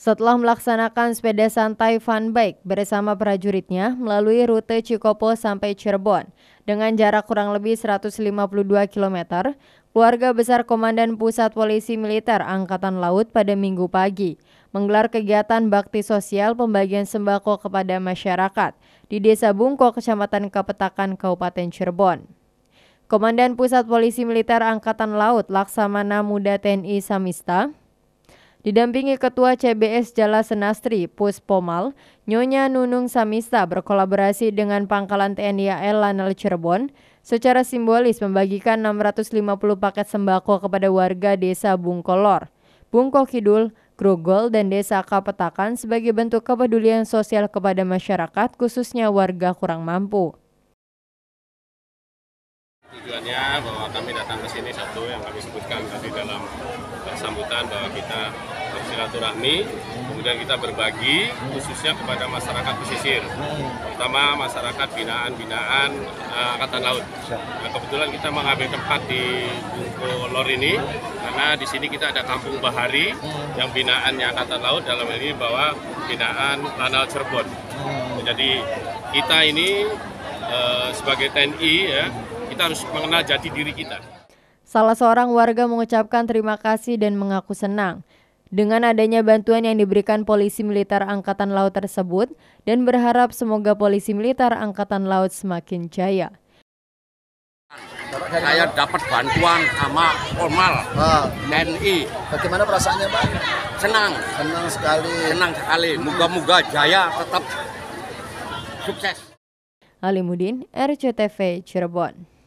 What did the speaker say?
Setelah melaksanakan sepeda santai fun bike bersama prajuritnya melalui rute Cikopo sampai Cirebon dengan jarak kurang lebih 152 km, keluarga besar Komandan Pusat Polisi Militer Angkatan Laut pada minggu pagi menggelar kegiatan bakti sosial pembagian sembako kepada masyarakat di Desa Bungko, Kecamatan Kepetakan, Kabupaten Cirebon. Komandan Pusat Polisi Militer Angkatan Laut Laksamana Muda TNI Samista Didampingi Ketua CBS Jala Senastri, Pus Pomal, Nyonya Nunung Samista berkolaborasi dengan Pangkalan TNI AL Lanal Cirebon secara simbolis membagikan 650 paket sembako kepada warga desa Bungkolor, Bungko Kidul, Grogol, dan desa Kapetakan sebagai bentuk kepedulian sosial kepada masyarakat khususnya warga kurang mampu. Tujuannya bahwa kami datang ke sini satu yang kami sebutkan tadi dalam sambutan bahwa kita silaturahmi, kemudian kita berbagi khususnya kepada masyarakat pesisir, terutama masyarakat binaan-binaan uh, Angkatan Laut. Nah, kebetulan kita mengambil tempat di bungkulor ini karena di sini kita ada Kampung Bahari yang binaannya Angkatan Laut dalam ini bahwa binaan Lanal Cirebon. Jadi kita ini uh, sebagai TNI ya kita harus mengenal jati diri kita. Salah seorang warga mengucapkan terima kasih dan mengaku senang dengan adanya bantuan yang diberikan polisi militer Angkatan Laut tersebut dan berharap semoga polisi militer Angkatan Laut semakin jaya. Saya dapat bantuan sama formal ah. NI. Bagaimana perasaannya Pak? Senang. Senang sekali. Senang sekali. Hmm. Moga-moga jaya tetap sukses. Alimudin, RCTV Cirebon.